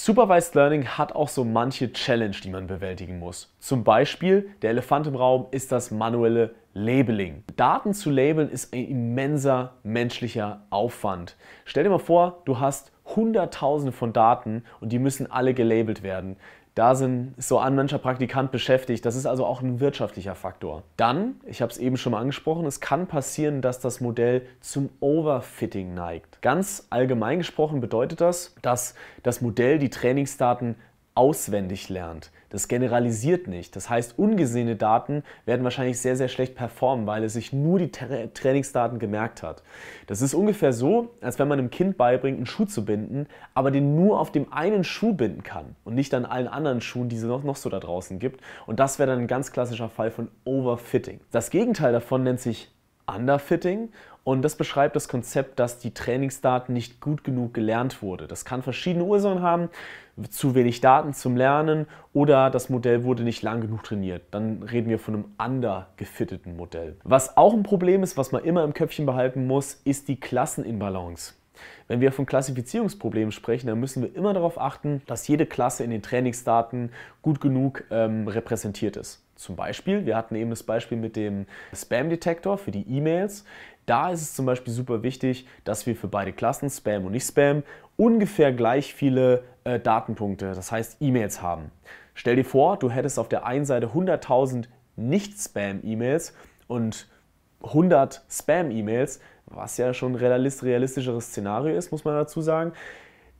Supervised Learning hat auch so manche Challenge, die man bewältigen muss. Zum Beispiel, der Elefant im Raum ist das manuelle Labeling. Daten zu labeln ist ein immenser menschlicher Aufwand. Stell dir mal vor, du hast Hunderttausende von Daten und die müssen alle gelabelt werden. Da sind, ist so ein mancher Praktikant beschäftigt. Das ist also auch ein wirtschaftlicher Faktor. Dann, ich habe es eben schon mal angesprochen, es kann passieren, dass das Modell zum Overfitting neigt. Ganz allgemein gesprochen bedeutet das, dass das Modell die Trainingsdaten auswendig lernt. Das generalisiert nicht. Das heißt, ungesehene Daten werden wahrscheinlich sehr, sehr schlecht performen, weil es sich nur die Tra Trainingsdaten gemerkt hat. Das ist ungefähr so, als wenn man einem Kind beibringt, einen Schuh zu binden, aber den nur auf dem einen Schuh binden kann und nicht an allen anderen Schuhen, die es noch, noch so da draußen gibt. Und das wäre dann ein ganz klassischer Fall von Overfitting. Das Gegenteil davon nennt sich Underfitting und das beschreibt das Konzept, dass die Trainingsdaten nicht gut genug gelernt wurde. Das kann verschiedene Ursachen haben, zu wenig Daten zum Lernen oder das Modell wurde nicht lang genug trainiert. Dann reden wir von einem undergefitteten Modell. Was auch ein Problem ist, was man immer im Köpfchen behalten muss, ist die Klasseninbalance. Wenn wir von Klassifizierungsproblemen sprechen, dann müssen wir immer darauf achten, dass jede Klasse in den Trainingsdaten gut genug ähm, repräsentiert ist. Zum Beispiel, wir hatten eben das Beispiel mit dem Spam-Detektor für die E-Mails. Da ist es zum Beispiel super wichtig, dass wir für beide Klassen, Spam und Nicht-Spam, ungefähr gleich viele äh, Datenpunkte, das heißt E-Mails haben. Stell dir vor, du hättest auf der einen Seite 100.000 Nicht-Spam-E-Mails und 100 Spam-E-Mails, was ja schon ein realistischeres Szenario ist, muss man dazu sagen,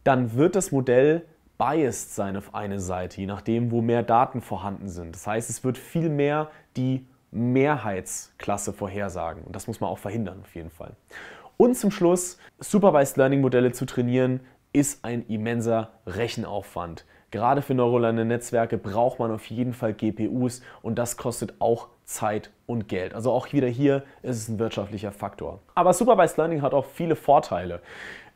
dann wird das Modell biased sein auf eine Seite, je nachdem, wo mehr Daten vorhanden sind. Das heißt, es wird viel mehr die Mehrheitsklasse vorhersagen. Und das muss man auch verhindern, auf jeden Fall. Und zum Schluss, Supervised Learning Modelle zu trainieren, ist ein immenser Rechenaufwand. Gerade für neuronale Netzwerke braucht man auf jeden Fall GPUs und das kostet auch Zeit und Geld. Also auch wieder hier ist es ein wirtschaftlicher Faktor. Aber Supervised Learning hat auch viele Vorteile.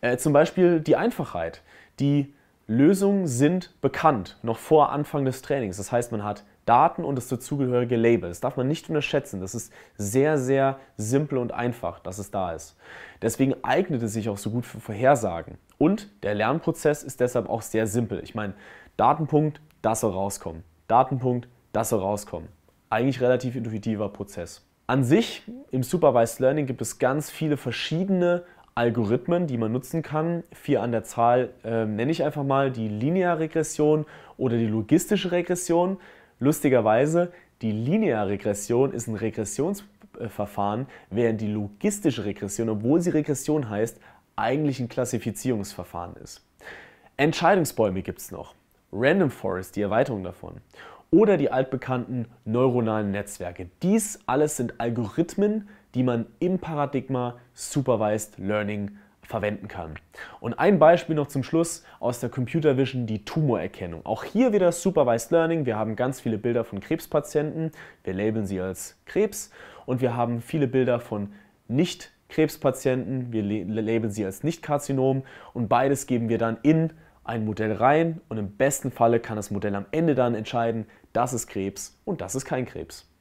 Äh, zum Beispiel die Einfachheit. Die Lösungen sind bekannt, noch vor Anfang des Trainings. Das heißt, man hat Daten und das dazugehörige Label. Das darf man nicht unterschätzen. Das ist sehr, sehr simpel und einfach, dass es da ist. Deswegen eignet es sich auch so gut für Vorhersagen. Und der Lernprozess ist deshalb auch sehr simpel. Ich meine, Datenpunkt, das soll rauskommen. Datenpunkt, das soll rauskommen eigentlich relativ intuitiver Prozess. An sich im Supervised Learning gibt es ganz viele verschiedene Algorithmen, die man nutzen kann. Vier an der Zahl äh, nenne ich einfach mal die Linearregression oder die logistische Regression. Lustigerweise, die Linearregression ist ein Regressionsverfahren, während die logistische Regression, obwohl sie Regression heißt, eigentlich ein Klassifizierungsverfahren ist. Entscheidungsbäume gibt es noch. Random Forest, die Erweiterung davon oder die altbekannten neuronalen Netzwerke. Dies alles sind Algorithmen, die man im Paradigma Supervised Learning verwenden kann. Und ein Beispiel noch zum Schluss aus der Computer Vision, die Tumorerkennung. Auch hier wieder Supervised Learning. Wir haben ganz viele Bilder von Krebspatienten. Wir labeln sie als Krebs. Und wir haben viele Bilder von nicht Krebspatienten. Wir labeln sie als Nicht-Karzinom. Und beides geben wir dann in ein Modell rein. Und im besten Falle kann das Modell am Ende dann entscheiden, das ist Krebs und das ist kein Krebs.